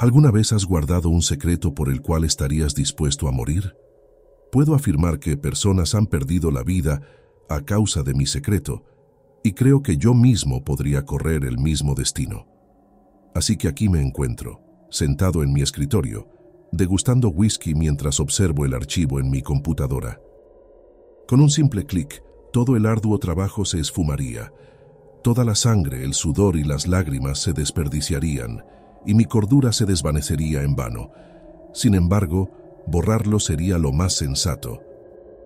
¿Alguna vez has guardado un secreto por el cual estarías dispuesto a morir? Puedo afirmar que personas han perdido la vida a causa de mi secreto, y creo que yo mismo podría correr el mismo destino. Así que aquí me encuentro, sentado en mi escritorio, degustando whisky mientras observo el archivo en mi computadora. Con un simple clic, todo el arduo trabajo se esfumaría, toda la sangre, el sudor y las lágrimas se desperdiciarían, y mi cordura se desvanecería en vano. Sin embargo, borrarlo sería lo más sensato.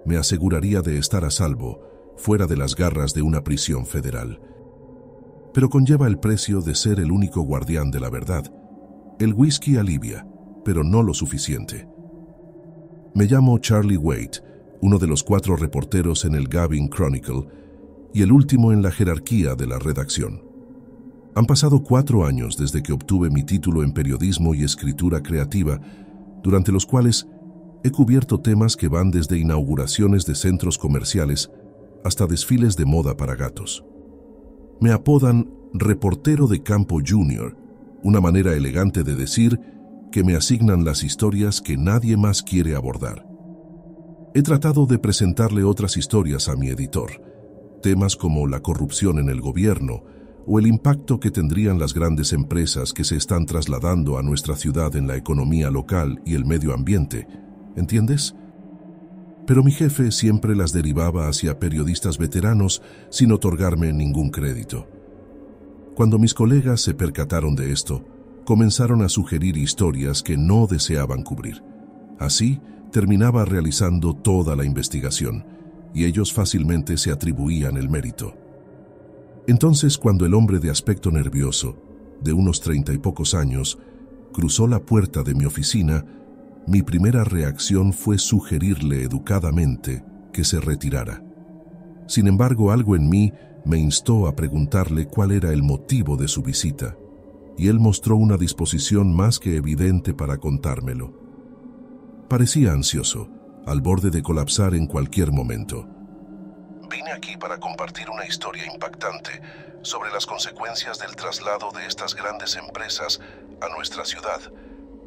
Me aseguraría de estar a salvo, fuera de las garras de una prisión federal. Pero conlleva el precio de ser el único guardián de la verdad. El whisky alivia, pero no lo suficiente. Me llamo Charlie Waite, uno de los cuatro reporteros en el Gavin Chronicle y el último en la jerarquía de la redacción. Han pasado cuatro años desde que obtuve mi título en periodismo y escritura creativa, durante los cuales he cubierto temas que van desde inauguraciones de centros comerciales hasta desfiles de moda para gatos. Me apodan reportero de campo junior, una manera elegante de decir que me asignan las historias que nadie más quiere abordar. He tratado de presentarle otras historias a mi editor, temas como la corrupción en el gobierno, o el impacto que tendrían las grandes empresas que se están trasladando a nuestra ciudad en la economía local y el medio ambiente, ¿entiendes? Pero mi jefe siempre las derivaba hacia periodistas veteranos sin otorgarme ningún crédito. Cuando mis colegas se percataron de esto, comenzaron a sugerir historias que no deseaban cubrir. Así, terminaba realizando toda la investigación, y ellos fácilmente se atribuían el mérito. Entonces cuando el hombre de aspecto nervioso, de unos treinta y pocos años, cruzó la puerta de mi oficina, mi primera reacción fue sugerirle educadamente que se retirara. Sin embargo, algo en mí me instó a preguntarle cuál era el motivo de su visita, y él mostró una disposición más que evidente para contármelo. Parecía ansioso, al borde de colapsar en cualquier momento vine aquí para compartir una historia impactante sobre las consecuencias del traslado de estas grandes empresas a nuestra ciudad,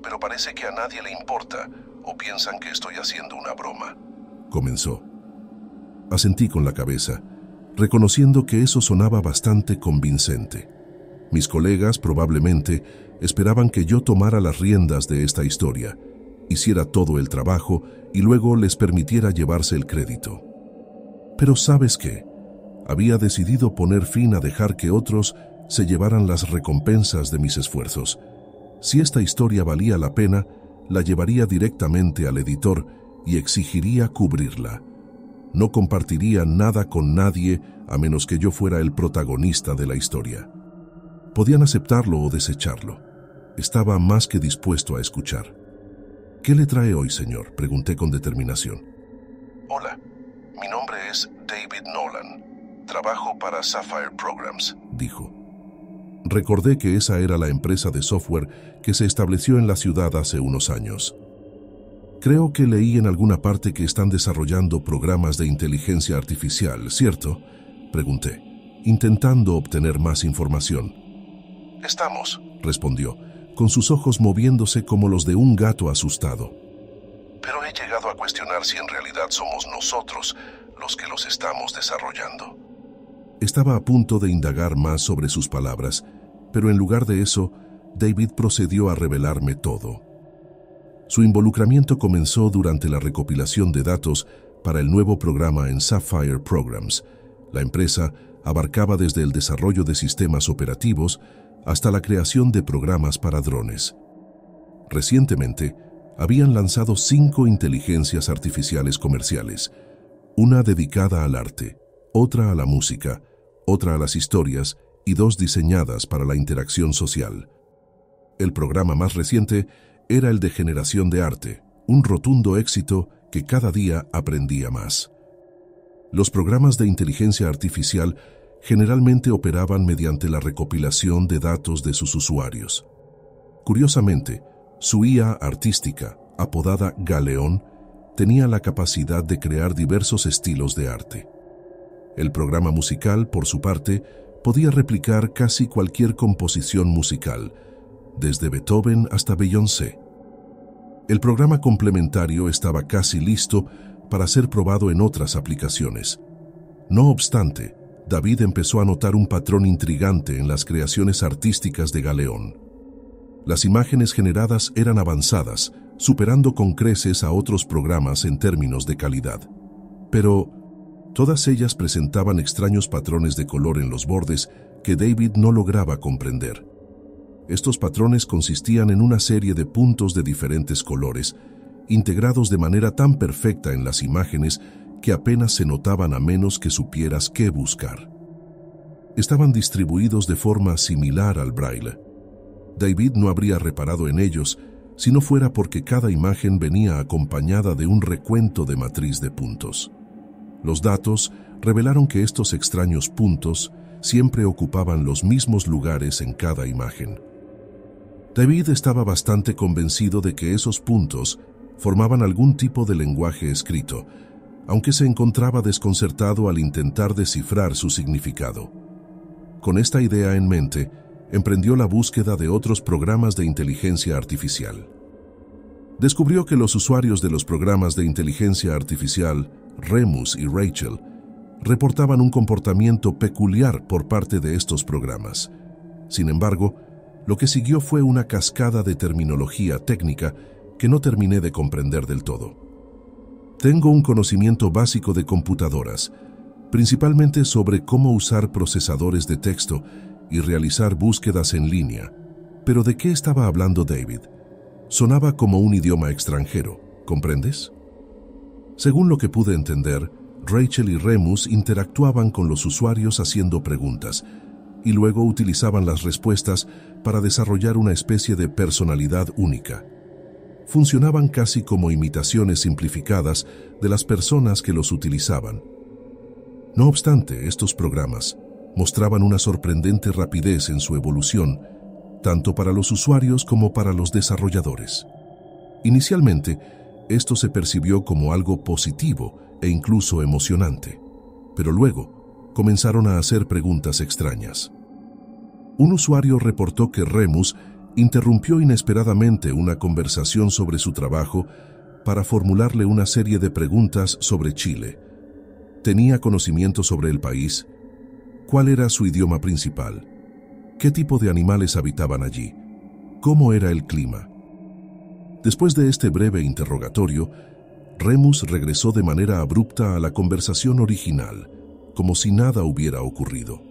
pero parece que a nadie le importa o piensan que estoy haciendo una broma. Comenzó. Asentí con la cabeza, reconociendo que eso sonaba bastante convincente. Mis colegas probablemente esperaban que yo tomara las riendas de esta historia, hiciera todo el trabajo y luego les permitiera llevarse el crédito. Pero sabes qué, había decidido poner fin a dejar que otros se llevaran las recompensas de mis esfuerzos. Si esta historia valía la pena, la llevaría directamente al editor y exigiría cubrirla. No compartiría nada con nadie a menos que yo fuera el protagonista de la historia. Podían aceptarlo o desecharlo. Estaba más que dispuesto a escuchar. ¿Qué le trae hoy, señor? Pregunté con determinación. Hola, mi nombre es David Nolan. Trabajo para Sapphire Programs, dijo. Recordé que esa era la empresa de software que se estableció en la ciudad hace unos años. Creo que leí en alguna parte que están desarrollando programas de inteligencia artificial, ¿cierto? Pregunté, intentando obtener más información. Estamos, respondió, con sus ojos moviéndose como los de un gato asustado pero he llegado a cuestionar si en realidad somos nosotros los que los estamos desarrollando. Estaba a punto de indagar más sobre sus palabras, pero en lugar de eso, David procedió a revelarme todo. Su involucramiento comenzó durante la recopilación de datos para el nuevo programa en Sapphire Programs. La empresa abarcaba desde el desarrollo de sistemas operativos hasta la creación de programas para drones. Recientemente, habían lanzado cinco inteligencias artificiales comerciales, una dedicada al arte, otra a la música, otra a las historias y dos diseñadas para la interacción social. El programa más reciente era el de generación de arte, un rotundo éxito que cada día aprendía más. Los programas de inteligencia artificial generalmente operaban mediante la recopilación de datos de sus usuarios. Curiosamente, su IA artística, apodada Galeón, tenía la capacidad de crear diversos estilos de arte. El programa musical, por su parte, podía replicar casi cualquier composición musical, desde Beethoven hasta Beyoncé. El programa complementario estaba casi listo para ser probado en otras aplicaciones. No obstante, David empezó a notar un patrón intrigante en las creaciones artísticas de Galeón. Las imágenes generadas eran avanzadas, superando con creces a otros programas en términos de calidad. Pero todas ellas presentaban extraños patrones de color en los bordes que David no lograba comprender. Estos patrones consistían en una serie de puntos de diferentes colores, integrados de manera tan perfecta en las imágenes que apenas se notaban a menos que supieras qué buscar. Estaban distribuidos de forma similar al braille, David no habría reparado en ellos si no fuera porque cada imagen venía acompañada de un recuento de matriz de puntos. Los datos revelaron que estos extraños puntos siempre ocupaban los mismos lugares en cada imagen. David estaba bastante convencido de que esos puntos formaban algún tipo de lenguaje escrito, aunque se encontraba desconcertado al intentar descifrar su significado. Con esta idea en mente, emprendió la búsqueda de otros programas de inteligencia artificial. Descubrió que los usuarios de los programas de inteligencia artificial, Remus y Rachel, reportaban un comportamiento peculiar por parte de estos programas. Sin embargo, lo que siguió fue una cascada de terminología técnica que no terminé de comprender del todo. Tengo un conocimiento básico de computadoras, principalmente sobre cómo usar procesadores de texto y realizar búsquedas en línea. Pero ¿de qué estaba hablando David? Sonaba como un idioma extranjero, ¿comprendes? Según lo que pude entender, Rachel y Remus interactuaban con los usuarios haciendo preguntas y luego utilizaban las respuestas para desarrollar una especie de personalidad única. Funcionaban casi como imitaciones simplificadas de las personas que los utilizaban. No obstante, estos programas mostraban una sorprendente rapidez en su evolución, tanto para los usuarios como para los desarrolladores. Inicialmente, esto se percibió como algo positivo e incluso emocionante, pero luego comenzaron a hacer preguntas extrañas. Un usuario reportó que Remus interrumpió inesperadamente una conversación sobre su trabajo para formularle una serie de preguntas sobre Chile. ¿Tenía conocimiento sobre el país? cuál era su idioma principal, qué tipo de animales habitaban allí, cómo era el clima. Después de este breve interrogatorio, Remus regresó de manera abrupta a la conversación original, como si nada hubiera ocurrido.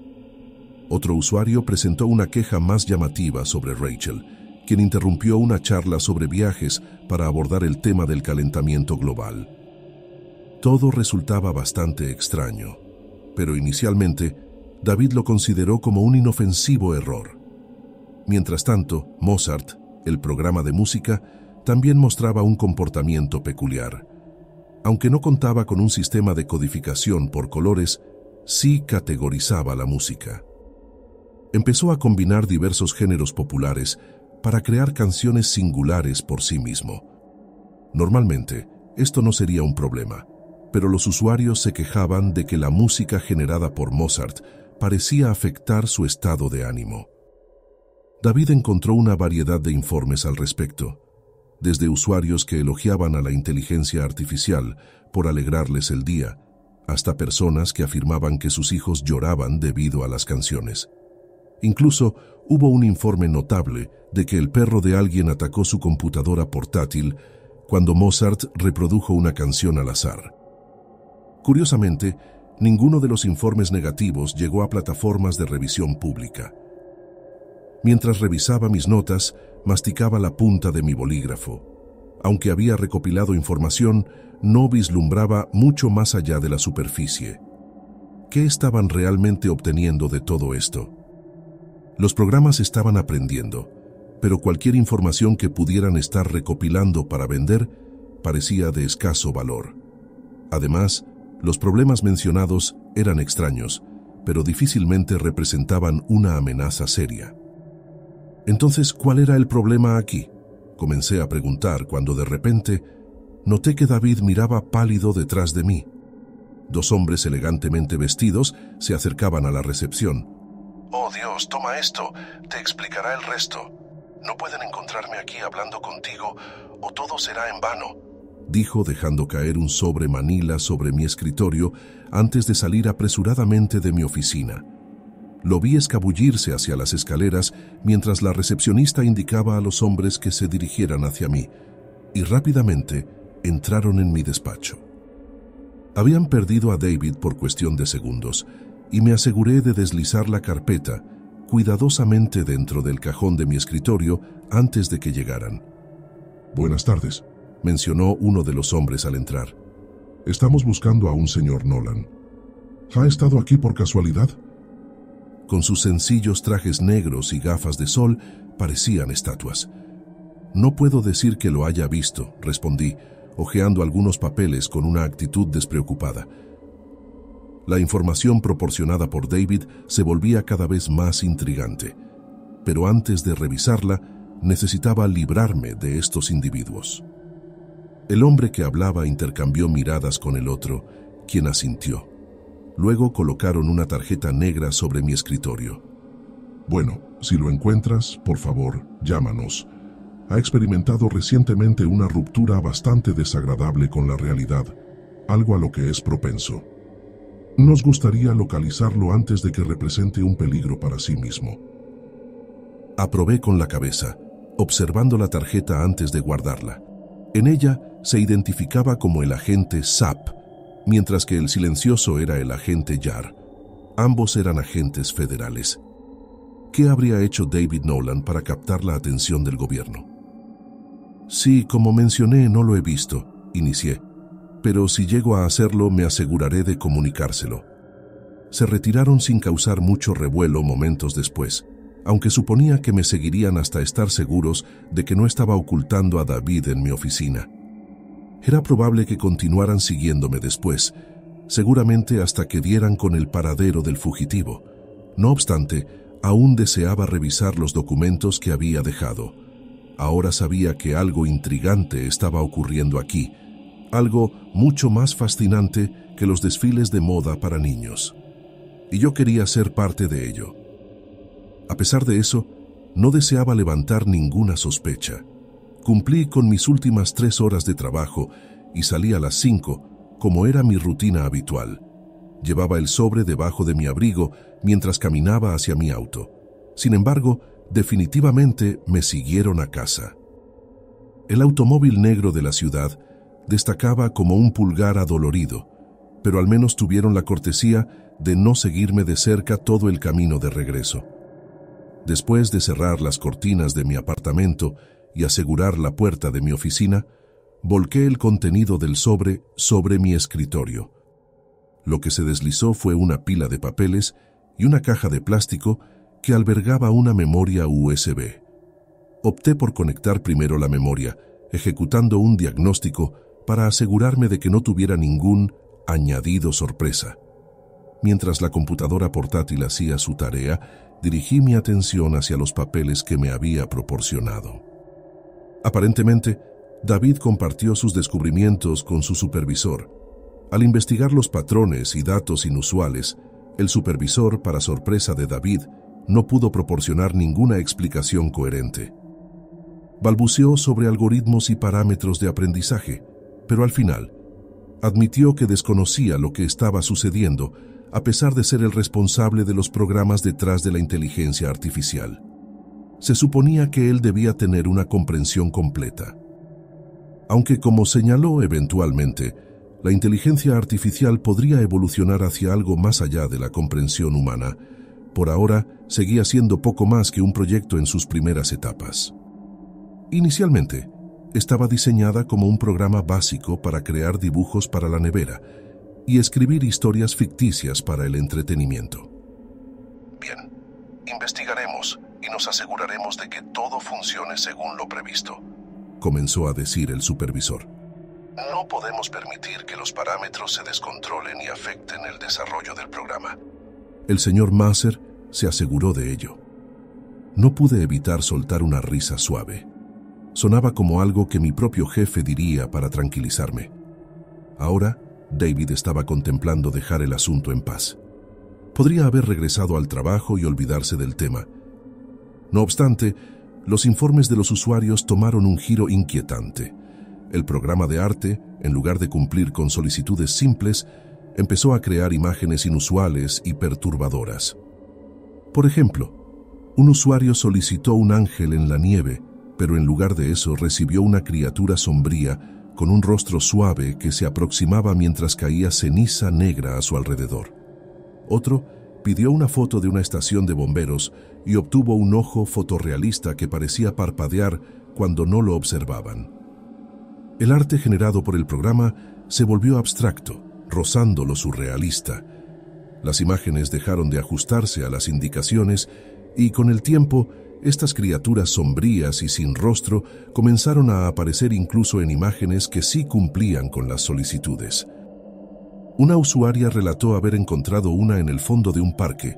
Otro usuario presentó una queja más llamativa sobre Rachel, quien interrumpió una charla sobre viajes para abordar el tema del calentamiento global. Todo resultaba bastante extraño, pero inicialmente David lo consideró como un inofensivo error. Mientras tanto, Mozart, el programa de música, también mostraba un comportamiento peculiar. Aunque no contaba con un sistema de codificación por colores, sí categorizaba la música. Empezó a combinar diversos géneros populares para crear canciones singulares por sí mismo. Normalmente, esto no sería un problema, pero los usuarios se quejaban de que la música generada por Mozart parecía afectar su estado de ánimo. David encontró una variedad de informes al respecto, desde usuarios que elogiaban a la inteligencia artificial por alegrarles el día, hasta personas que afirmaban que sus hijos lloraban debido a las canciones. Incluso hubo un informe notable de que el perro de alguien atacó su computadora portátil cuando Mozart reprodujo una canción al azar. Curiosamente, ninguno de los informes negativos llegó a plataformas de revisión pública. Mientras revisaba mis notas, masticaba la punta de mi bolígrafo. Aunque había recopilado información, no vislumbraba mucho más allá de la superficie. ¿Qué estaban realmente obteniendo de todo esto? Los programas estaban aprendiendo, pero cualquier información que pudieran estar recopilando para vender parecía de escaso valor. Además, los problemas mencionados eran extraños, pero difícilmente representaban una amenaza seria. Entonces, ¿cuál era el problema aquí? Comencé a preguntar cuando de repente noté que David miraba pálido detrás de mí. Dos hombres elegantemente vestidos se acercaban a la recepción. Oh Dios, toma esto, te explicará el resto. No pueden encontrarme aquí hablando contigo o todo será en vano dijo dejando caer un sobre manila sobre mi escritorio antes de salir apresuradamente de mi oficina. Lo vi escabullirse hacia las escaleras mientras la recepcionista indicaba a los hombres que se dirigieran hacia mí, y rápidamente entraron en mi despacho. Habían perdido a David por cuestión de segundos, y me aseguré de deslizar la carpeta cuidadosamente dentro del cajón de mi escritorio antes de que llegaran. Buenas tardes, mencionó uno de los hombres al entrar. Estamos buscando a un señor Nolan. ¿Ha estado aquí por casualidad? Con sus sencillos trajes negros y gafas de sol, parecían estatuas. No puedo decir que lo haya visto, respondí, hojeando algunos papeles con una actitud despreocupada. La información proporcionada por David se volvía cada vez más intrigante, pero antes de revisarla, necesitaba librarme de estos individuos. El hombre que hablaba intercambió miradas con el otro, quien asintió. Luego colocaron una tarjeta negra sobre mi escritorio. Bueno, si lo encuentras, por favor, llámanos. Ha experimentado recientemente una ruptura bastante desagradable con la realidad, algo a lo que es propenso. Nos gustaría localizarlo antes de que represente un peligro para sí mismo. Aprobé con la cabeza, observando la tarjeta antes de guardarla. En ella se identificaba como el agente sap mientras que el silencioso era el agente Yar. Ambos eran agentes federales. ¿Qué habría hecho David Nolan para captar la atención del gobierno? Sí, como mencioné, no lo he visto, inicié, pero si llego a hacerlo me aseguraré de comunicárselo. Se retiraron sin causar mucho revuelo momentos después aunque suponía que me seguirían hasta estar seguros de que no estaba ocultando a David en mi oficina. Era probable que continuaran siguiéndome después, seguramente hasta que dieran con el paradero del fugitivo. No obstante, aún deseaba revisar los documentos que había dejado. Ahora sabía que algo intrigante estaba ocurriendo aquí, algo mucho más fascinante que los desfiles de moda para niños. Y yo quería ser parte de ello. A pesar de eso, no deseaba levantar ninguna sospecha. Cumplí con mis últimas tres horas de trabajo y salí a las cinco, como era mi rutina habitual. Llevaba el sobre debajo de mi abrigo mientras caminaba hacia mi auto. Sin embargo, definitivamente me siguieron a casa. El automóvil negro de la ciudad destacaba como un pulgar adolorido, pero al menos tuvieron la cortesía de no seguirme de cerca todo el camino de regreso. Después de cerrar las cortinas de mi apartamento y asegurar la puerta de mi oficina, volqué el contenido del sobre sobre mi escritorio. Lo que se deslizó fue una pila de papeles y una caja de plástico que albergaba una memoria USB. Opté por conectar primero la memoria, ejecutando un diagnóstico para asegurarme de que no tuviera ningún añadido sorpresa. Mientras la computadora portátil hacía su tarea, dirigí mi atención hacia los papeles que me había proporcionado. Aparentemente, David compartió sus descubrimientos con su supervisor. Al investigar los patrones y datos inusuales, el supervisor, para sorpresa de David, no pudo proporcionar ninguna explicación coherente. Balbuceó sobre algoritmos y parámetros de aprendizaje, pero al final admitió que desconocía lo que estaba sucediendo a pesar de ser el responsable de los programas detrás de la inteligencia artificial. Se suponía que él debía tener una comprensión completa. Aunque como señaló eventualmente, la inteligencia artificial podría evolucionar hacia algo más allá de la comprensión humana, por ahora seguía siendo poco más que un proyecto en sus primeras etapas. Inicialmente, estaba diseñada como un programa básico para crear dibujos para la nevera, y escribir historias ficticias para el entretenimiento. Bien, investigaremos y nos aseguraremos de que todo funcione según lo previsto, comenzó a decir el supervisor. No podemos permitir que los parámetros se descontrolen y afecten el desarrollo del programa. El señor Masser se aseguró de ello. No pude evitar soltar una risa suave. Sonaba como algo que mi propio jefe diría para tranquilizarme. Ahora David estaba contemplando dejar el asunto en paz. Podría haber regresado al trabajo y olvidarse del tema. No obstante, los informes de los usuarios tomaron un giro inquietante. El programa de arte, en lugar de cumplir con solicitudes simples, empezó a crear imágenes inusuales y perturbadoras. Por ejemplo, un usuario solicitó un ángel en la nieve, pero en lugar de eso recibió una criatura sombría con un rostro suave que se aproximaba mientras caía ceniza negra a su alrededor. Otro pidió una foto de una estación de bomberos y obtuvo un ojo fotorrealista que parecía parpadear cuando no lo observaban. El arte generado por el programa se volvió abstracto, rozando lo surrealista. Las imágenes dejaron de ajustarse a las indicaciones y con el tiempo estas criaturas sombrías y sin rostro comenzaron a aparecer incluso en imágenes que sí cumplían con las solicitudes. Una usuaria relató haber encontrado una en el fondo de un parque,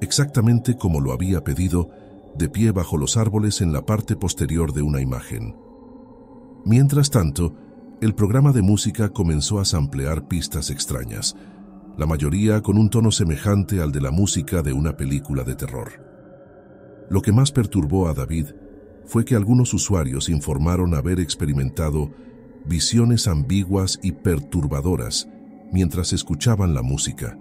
exactamente como lo había pedido, de pie bajo los árboles en la parte posterior de una imagen. Mientras tanto, el programa de música comenzó a samplear pistas extrañas, la mayoría con un tono semejante al de la música de una película de terror. Lo que más perturbó a David fue que algunos usuarios informaron haber experimentado visiones ambiguas y perturbadoras mientras escuchaban la música,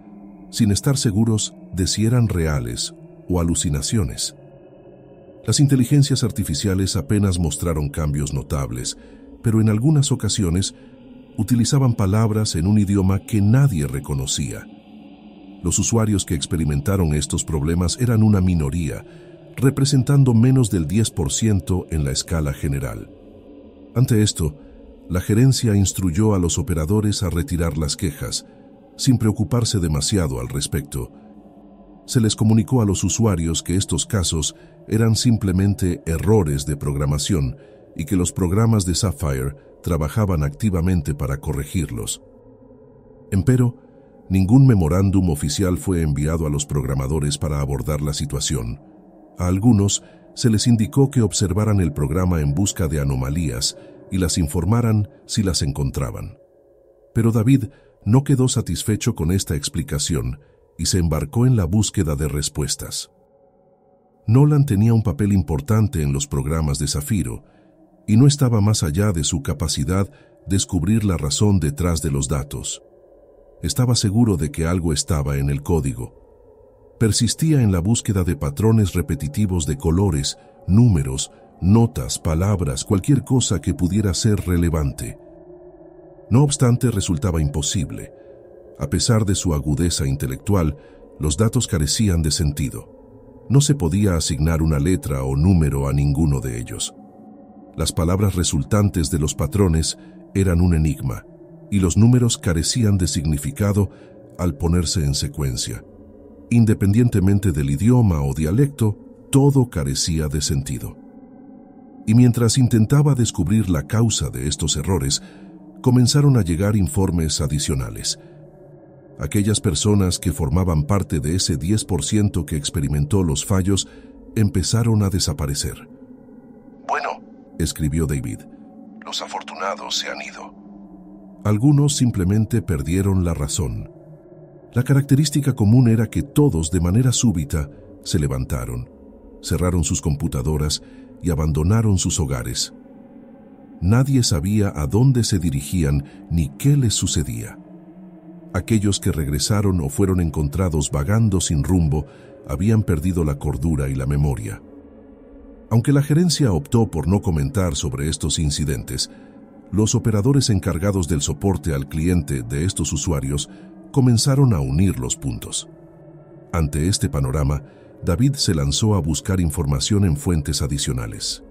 sin estar seguros de si eran reales o alucinaciones. Las inteligencias artificiales apenas mostraron cambios notables, pero en algunas ocasiones utilizaban palabras en un idioma que nadie reconocía. Los usuarios que experimentaron estos problemas eran una minoría, representando menos del 10% en la escala general. Ante esto, la gerencia instruyó a los operadores a retirar las quejas, sin preocuparse demasiado al respecto. Se les comunicó a los usuarios que estos casos eran simplemente errores de programación y que los programas de Sapphire trabajaban activamente para corregirlos. Empero, ningún memorándum oficial fue enviado a los programadores para abordar la situación. A algunos se les indicó que observaran el programa en busca de anomalías y las informaran si las encontraban. Pero David no quedó satisfecho con esta explicación y se embarcó en la búsqueda de respuestas. Nolan tenía un papel importante en los programas de Zafiro y no estaba más allá de su capacidad descubrir la razón detrás de los datos. Estaba seguro de que algo estaba en el código, persistía en la búsqueda de patrones repetitivos de colores, números, notas, palabras, cualquier cosa que pudiera ser relevante. No obstante, resultaba imposible. A pesar de su agudeza intelectual, los datos carecían de sentido. No se podía asignar una letra o número a ninguno de ellos. Las palabras resultantes de los patrones eran un enigma, y los números carecían de significado al ponerse en secuencia. Independientemente del idioma o dialecto, todo carecía de sentido. Y mientras intentaba descubrir la causa de estos errores, comenzaron a llegar informes adicionales. Aquellas personas que formaban parte de ese 10% que experimentó los fallos empezaron a desaparecer. Bueno, escribió David, los afortunados se han ido. Algunos simplemente perdieron la razón la característica común era que todos, de manera súbita, se levantaron, cerraron sus computadoras y abandonaron sus hogares. Nadie sabía a dónde se dirigían ni qué les sucedía. Aquellos que regresaron o fueron encontrados vagando sin rumbo habían perdido la cordura y la memoria. Aunque la gerencia optó por no comentar sobre estos incidentes, los operadores encargados del soporte al cliente de estos usuarios comenzaron a unir los puntos. Ante este panorama, David se lanzó a buscar información en fuentes adicionales.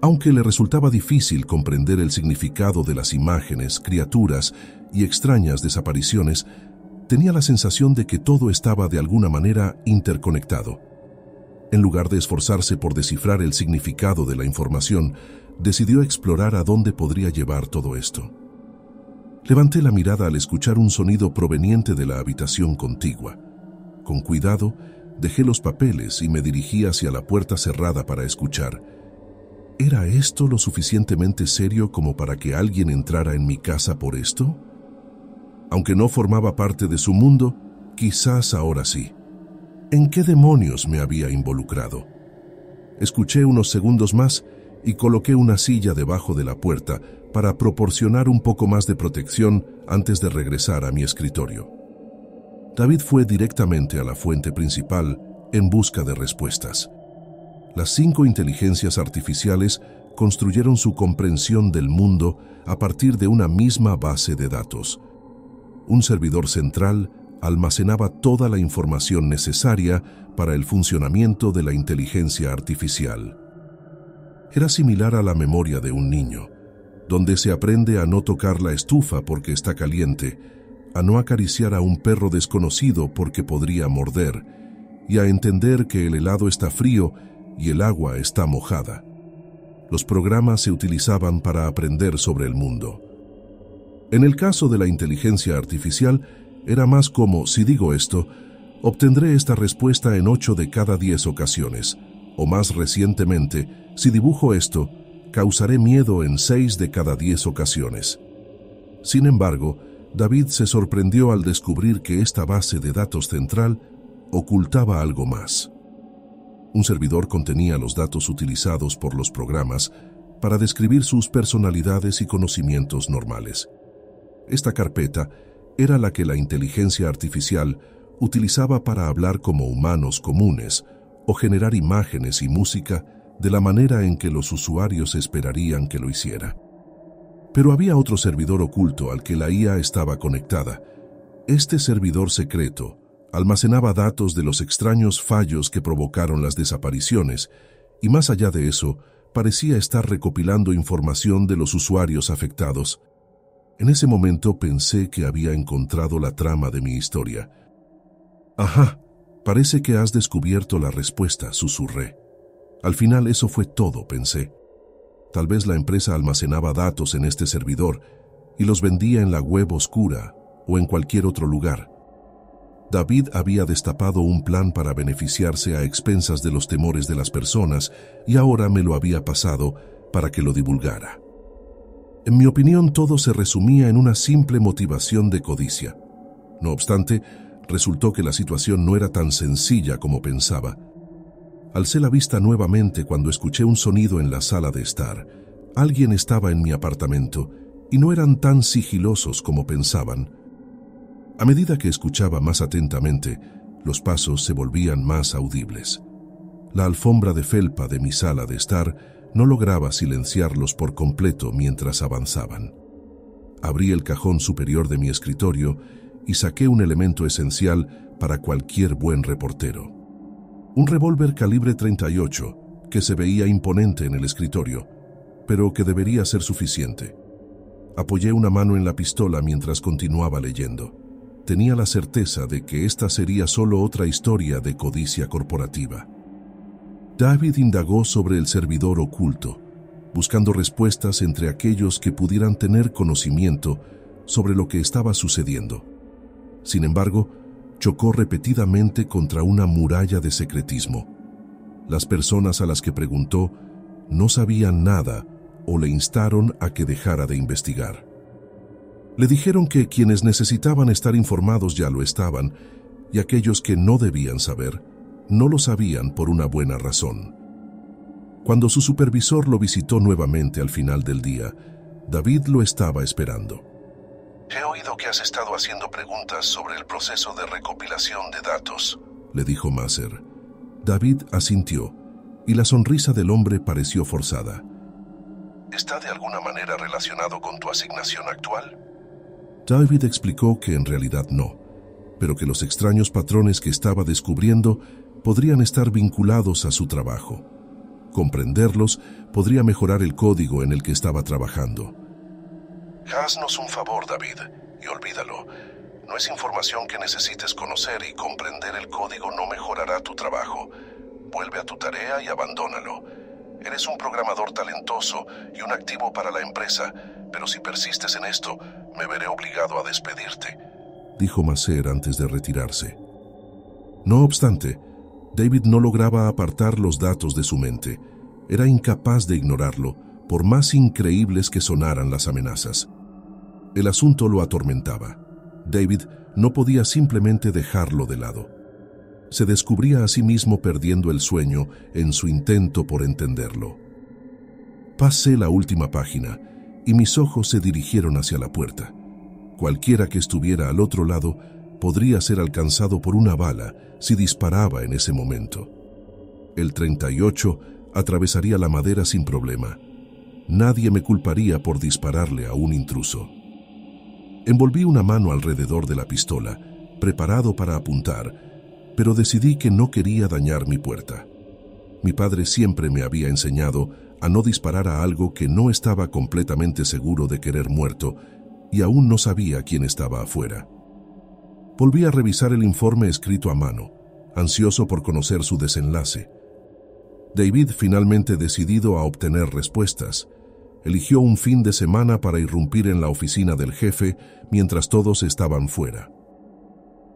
Aunque le resultaba difícil comprender el significado de las imágenes, criaturas y extrañas desapariciones, tenía la sensación de que todo estaba de alguna manera interconectado. En lugar de esforzarse por descifrar el significado de la información, decidió explorar a dónde podría llevar todo esto. Levanté la mirada al escuchar un sonido proveniente de la habitación contigua. Con cuidado, dejé los papeles y me dirigí hacia la puerta cerrada para escuchar. ¿Era esto lo suficientemente serio como para que alguien entrara en mi casa por esto? Aunque no formaba parte de su mundo, quizás ahora sí. ¿En qué demonios me había involucrado? Escuché unos segundos más y coloqué una silla debajo de la puerta para proporcionar un poco más de protección antes de regresar a mi escritorio. David fue directamente a la fuente principal en busca de respuestas. Las cinco inteligencias artificiales construyeron su comprensión del mundo a partir de una misma base de datos. Un servidor central almacenaba toda la información necesaria para el funcionamiento de la inteligencia artificial era similar a la memoria de un niño, donde se aprende a no tocar la estufa porque está caliente, a no acariciar a un perro desconocido porque podría morder, y a entender que el helado está frío y el agua está mojada. Los programas se utilizaban para aprender sobre el mundo. En el caso de la inteligencia artificial, era más como, si digo esto, obtendré esta respuesta en 8 de cada 10 ocasiones, o más recientemente, si dibujo esto, causaré miedo en seis de cada diez ocasiones. Sin embargo, David se sorprendió al descubrir que esta base de datos central ocultaba algo más. Un servidor contenía los datos utilizados por los programas para describir sus personalidades y conocimientos normales. Esta carpeta era la que la inteligencia artificial utilizaba para hablar como humanos comunes o generar imágenes y música de la manera en que los usuarios esperarían que lo hiciera. Pero había otro servidor oculto al que la IA estaba conectada. Este servidor secreto almacenaba datos de los extraños fallos que provocaron las desapariciones, y más allá de eso, parecía estar recopilando información de los usuarios afectados. En ese momento pensé que había encontrado la trama de mi historia. Ajá, parece que has descubierto la respuesta, susurré. Al final eso fue todo, pensé. Tal vez la empresa almacenaba datos en este servidor y los vendía en la web oscura o en cualquier otro lugar. David había destapado un plan para beneficiarse a expensas de los temores de las personas y ahora me lo había pasado para que lo divulgara. En mi opinión, todo se resumía en una simple motivación de codicia. No obstante, resultó que la situación no era tan sencilla como pensaba. Alcé la vista nuevamente cuando escuché un sonido en la sala de estar. Alguien estaba en mi apartamento y no eran tan sigilosos como pensaban. A medida que escuchaba más atentamente, los pasos se volvían más audibles. La alfombra de felpa de mi sala de estar no lograba silenciarlos por completo mientras avanzaban. Abrí el cajón superior de mi escritorio y saqué un elemento esencial para cualquier buen reportero un revólver calibre 38 que se veía imponente en el escritorio, pero que debería ser suficiente. Apoyé una mano en la pistola mientras continuaba leyendo. Tenía la certeza de que esta sería solo otra historia de codicia corporativa. David indagó sobre el servidor oculto, buscando respuestas entre aquellos que pudieran tener conocimiento sobre lo que estaba sucediendo. Sin embargo, chocó repetidamente contra una muralla de secretismo. Las personas a las que preguntó no sabían nada o le instaron a que dejara de investigar. Le dijeron que quienes necesitaban estar informados ya lo estaban y aquellos que no debían saber no lo sabían por una buena razón. Cuando su supervisor lo visitó nuevamente al final del día, David lo estaba esperando. He oído que has estado haciendo preguntas sobre el proceso de recopilación de datos, le dijo Maser. David asintió, y la sonrisa del hombre pareció forzada. ¿Está de alguna manera relacionado con tu asignación actual? David explicó que en realidad no, pero que los extraños patrones que estaba descubriendo podrían estar vinculados a su trabajo. Comprenderlos podría mejorar el código en el que estaba trabajando. Haznos un favor, David, y olvídalo. No es información que necesites conocer y comprender el código no mejorará tu trabajo. Vuelve a tu tarea y abandónalo. Eres un programador talentoso y un activo para la empresa, pero si persistes en esto, me veré obligado a despedirte, dijo Macer antes de retirarse. No obstante, David no lograba apartar los datos de su mente. Era incapaz de ignorarlo por más increíbles que sonaran las amenazas. El asunto lo atormentaba. David no podía simplemente dejarlo de lado. Se descubría a sí mismo perdiendo el sueño en su intento por entenderlo. Pasé la última página y mis ojos se dirigieron hacia la puerta. Cualquiera que estuviera al otro lado podría ser alcanzado por una bala si disparaba en ese momento. El 38 atravesaría la madera sin problema nadie me culparía por dispararle a un intruso. Envolví una mano alrededor de la pistola, preparado para apuntar, pero decidí que no quería dañar mi puerta. Mi padre siempre me había enseñado a no disparar a algo que no estaba completamente seguro de querer muerto y aún no sabía quién estaba afuera. Volví a revisar el informe escrito a mano, ansioso por conocer su desenlace. David finalmente decidido a obtener respuestas, eligió un fin de semana para irrumpir en la oficina del jefe mientras todos estaban fuera.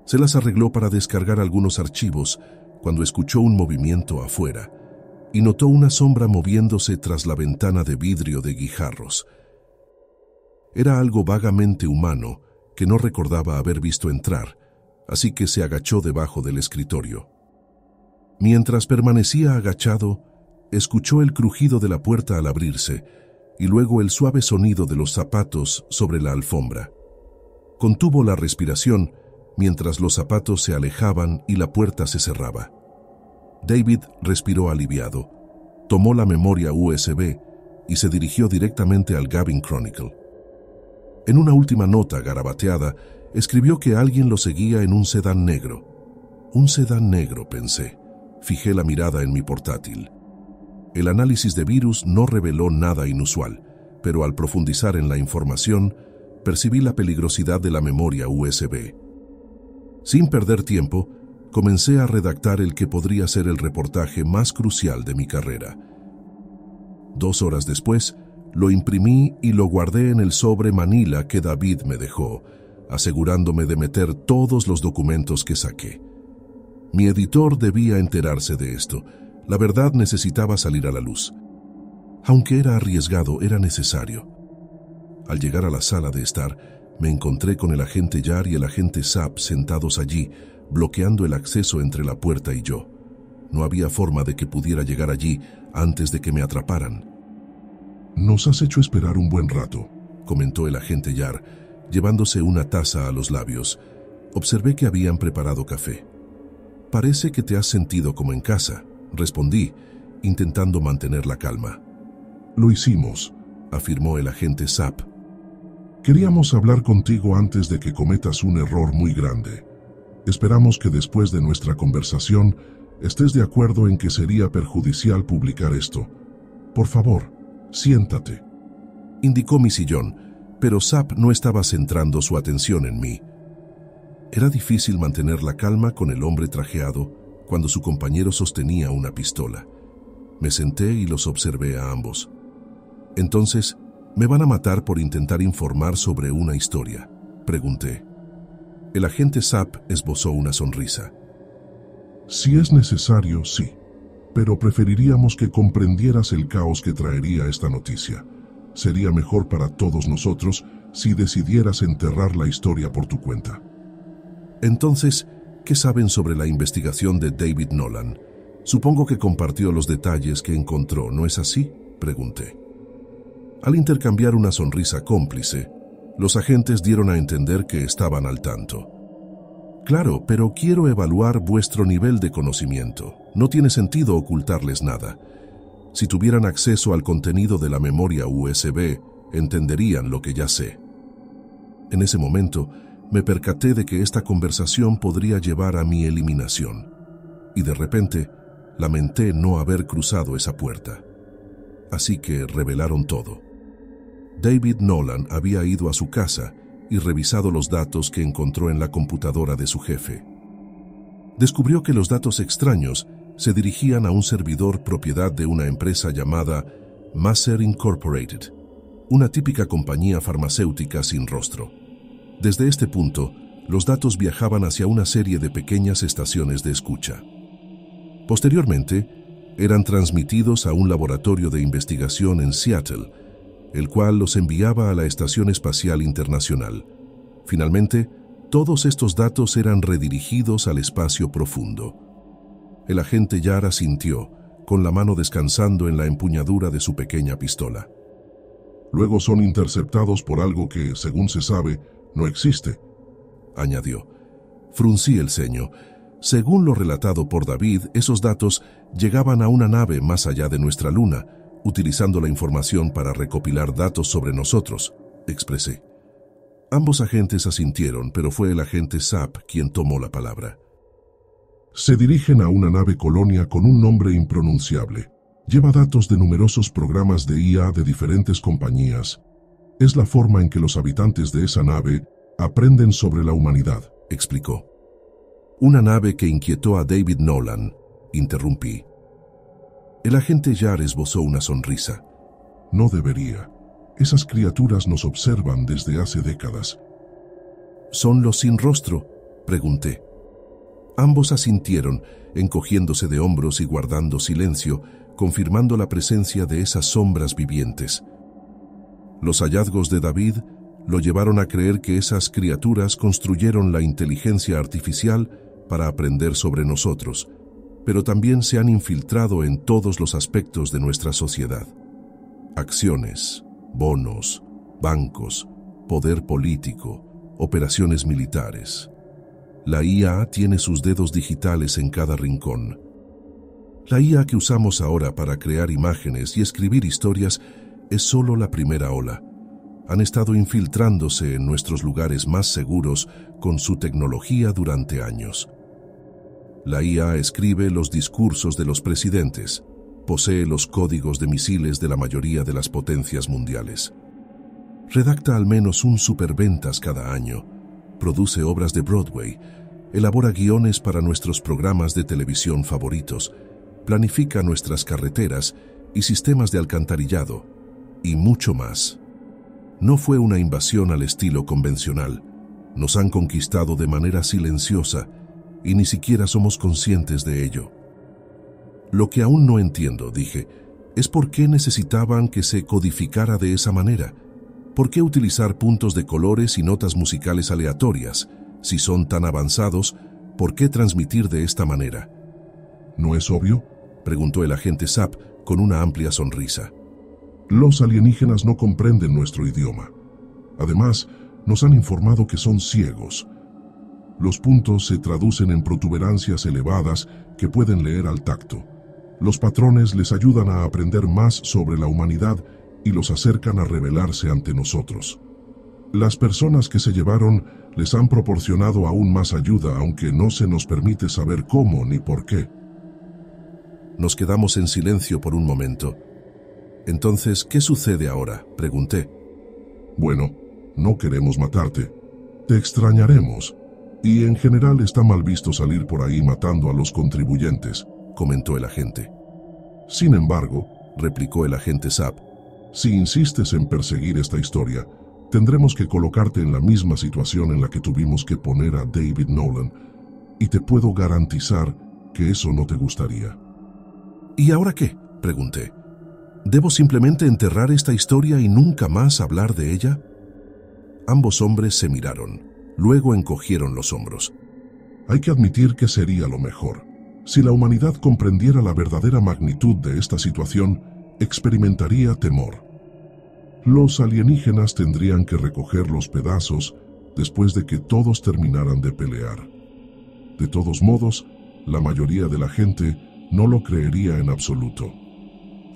Se las arregló para descargar algunos archivos cuando escuchó un movimiento afuera y notó una sombra moviéndose tras la ventana de vidrio de Guijarros. Era algo vagamente humano que no recordaba haber visto entrar, así que se agachó debajo del escritorio. Mientras permanecía agachado, escuchó el crujido de la puerta al abrirse y luego el suave sonido de los zapatos sobre la alfombra. Contuvo la respiración mientras los zapatos se alejaban y la puerta se cerraba. David respiró aliviado, tomó la memoria USB y se dirigió directamente al Gavin Chronicle. En una última nota garabateada, escribió que alguien lo seguía en un sedán negro. Un sedán negro, pensé. Fijé la mirada en mi portátil el análisis de virus no reveló nada inusual, pero al profundizar en la información, percibí la peligrosidad de la memoria USB. Sin perder tiempo, comencé a redactar el que podría ser el reportaje más crucial de mi carrera. Dos horas después, lo imprimí y lo guardé en el sobre Manila que David me dejó, asegurándome de meter todos los documentos que saqué. Mi editor debía enterarse de esto, la verdad necesitaba salir a la luz. Aunque era arriesgado, era necesario. Al llegar a la sala de estar, me encontré con el agente Yar y el agente Zapp sentados allí, bloqueando el acceso entre la puerta y yo. No había forma de que pudiera llegar allí antes de que me atraparan. Nos has hecho esperar un buen rato, comentó el agente Yar, llevándose una taza a los labios. Observé que habían preparado café. Parece que te has sentido como en casa, respondí, intentando mantener la calma. Lo hicimos, afirmó el agente zap Queríamos hablar contigo antes de que cometas un error muy grande. Esperamos que después de nuestra conversación estés de acuerdo en que sería perjudicial publicar esto. Por favor, siéntate. Indicó mi sillón, pero Zap no estaba centrando su atención en mí. Era difícil mantener la calma con el hombre trajeado cuando su compañero sostenía una pistola. Me senté y los observé a ambos. Entonces, ¿me van a matar por intentar informar sobre una historia? Pregunté. El agente Zapp esbozó una sonrisa. Si es necesario, sí, pero preferiríamos que comprendieras el caos que traería esta noticia. Sería mejor para todos nosotros si decidieras enterrar la historia por tu cuenta. Entonces, ¿Qué saben sobre la investigación de David Nolan? Supongo que compartió los detalles que encontró, ¿no es así? Pregunté. Al intercambiar una sonrisa cómplice, los agentes dieron a entender que estaban al tanto. Claro, pero quiero evaluar vuestro nivel de conocimiento. No tiene sentido ocultarles nada. Si tuvieran acceso al contenido de la memoria USB, entenderían lo que ya sé. En ese momento, me percaté de que esta conversación podría llevar a mi eliminación, y de repente lamenté no haber cruzado esa puerta. Así que revelaron todo. David Nolan había ido a su casa y revisado los datos que encontró en la computadora de su jefe. Descubrió que los datos extraños se dirigían a un servidor propiedad de una empresa llamada Masser Incorporated, una típica compañía farmacéutica sin rostro. Desde este punto, los datos viajaban hacia una serie de pequeñas estaciones de escucha. Posteriormente, eran transmitidos a un laboratorio de investigación en Seattle, el cual los enviaba a la Estación Espacial Internacional. Finalmente, todos estos datos eran redirigidos al espacio profundo. El agente Yara sintió, con la mano descansando en la empuñadura de su pequeña pistola. Luego son interceptados por algo que, según se sabe, no existe, añadió. Fruncí el ceño. Según lo relatado por David, esos datos llegaban a una nave más allá de nuestra luna, utilizando la información para recopilar datos sobre nosotros, expresé. Ambos agentes asintieron, pero fue el agente sap quien tomó la palabra. Se dirigen a una nave colonia con un nombre impronunciable. Lleva datos de numerosos programas de IA de diferentes compañías, es la forma en que los habitantes de esa nave aprenden sobre la humanidad, explicó. Una nave que inquietó a David Nolan, interrumpí. El agente Yar esbozó una sonrisa. No debería. Esas criaturas nos observan desde hace décadas. ¿Son los sin rostro? pregunté. Ambos asintieron, encogiéndose de hombros y guardando silencio, confirmando la presencia de esas sombras vivientes. Los hallazgos de David lo llevaron a creer que esas criaturas construyeron la inteligencia artificial para aprender sobre nosotros, pero también se han infiltrado en todos los aspectos de nuestra sociedad. Acciones, bonos, bancos, poder político, operaciones militares. La IA tiene sus dedos digitales en cada rincón. La IA que usamos ahora para crear imágenes y escribir historias es solo la primera ola. Han estado infiltrándose en nuestros lugares más seguros con su tecnología durante años. La IA escribe los discursos de los presidentes, posee los códigos de misiles de la mayoría de las potencias mundiales. Redacta al menos un superventas cada año, produce obras de Broadway, elabora guiones para nuestros programas de televisión favoritos, planifica nuestras carreteras y sistemas de alcantarillado, y mucho más. No fue una invasión al estilo convencional. Nos han conquistado de manera silenciosa y ni siquiera somos conscientes de ello. Lo que aún no entiendo, dije, es por qué necesitaban que se codificara de esa manera. ¿Por qué utilizar puntos de colores y notas musicales aleatorias? Si son tan avanzados, ¿por qué transmitir de esta manera? ¿No es obvio? preguntó el agente sap con una amplia sonrisa. Los alienígenas no comprenden nuestro idioma. Además, nos han informado que son ciegos. Los puntos se traducen en protuberancias elevadas que pueden leer al tacto. Los patrones les ayudan a aprender más sobre la humanidad y los acercan a rebelarse ante nosotros. Las personas que se llevaron les han proporcionado aún más ayuda, aunque no se nos permite saber cómo ni por qué. Nos quedamos en silencio por un momento. Entonces, ¿qué sucede ahora? Pregunté. Bueno, no queremos matarte. Te extrañaremos. Y en general está mal visto salir por ahí matando a los contribuyentes, comentó el agente. Sin embargo, replicó el agente Sapp—, si insistes en perseguir esta historia, tendremos que colocarte en la misma situación en la que tuvimos que poner a David Nolan, y te puedo garantizar que eso no te gustaría. ¿Y ahora qué? pregunté. ¿Debo simplemente enterrar esta historia y nunca más hablar de ella? Ambos hombres se miraron, luego encogieron los hombros. Hay que admitir que sería lo mejor. Si la humanidad comprendiera la verdadera magnitud de esta situación, experimentaría temor. Los alienígenas tendrían que recoger los pedazos después de que todos terminaran de pelear. De todos modos, la mayoría de la gente no lo creería en absoluto.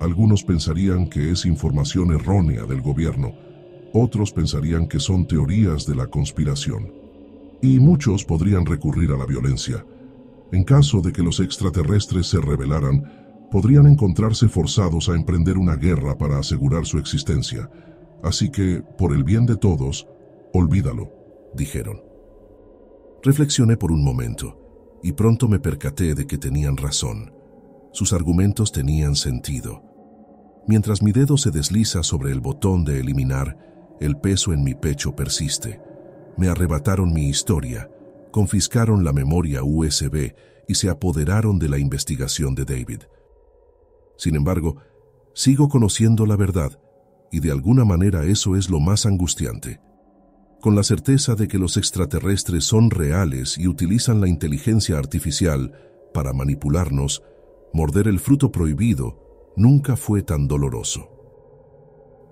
Algunos pensarían que es información errónea del gobierno, otros pensarían que son teorías de la conspiración. Y muchos podrían recurrir a la violencia. En caso de que los extraterrestres se rebelaran, podrían encontrarse forzados a emprender una guerra para asegurar su existencia. Así que, por el bien de todos, olvídalo, dijeron. Reflexioné por un momento y pronto me percaté de que tenían razón. Sus argumentos tenían sentido. Mientras mi dedo se desliza sobre el botón de eliminar, el peso en mi pecho persiste. Me arrebataron mi historia, confiscaron la memoria USB y se apoderaron de la investigación de David. Sin embargo, sigo conociendo la verdad, y de alguna manera eso es lo más angustiante. Con la certeza de que los extraterrestres son reales y utilizan la inteligencia artificial para manipularnos, morder el fruto prohibido nunca fue tan doloroso.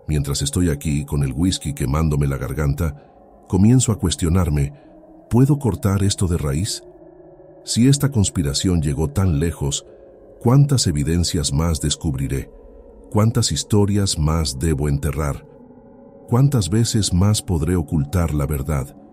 Mientras estoy aquí con el whisky quemándome la garganta, comienzo a cuestionarme, ¿puedo cortar esto de raíz? Si esta conspiración llegó tan lejos, ¿cuántas evidencias más descubriré? ¿Cuántas historias más debo enterrar? ¿Cuántas veces más podré ocultar la verdad?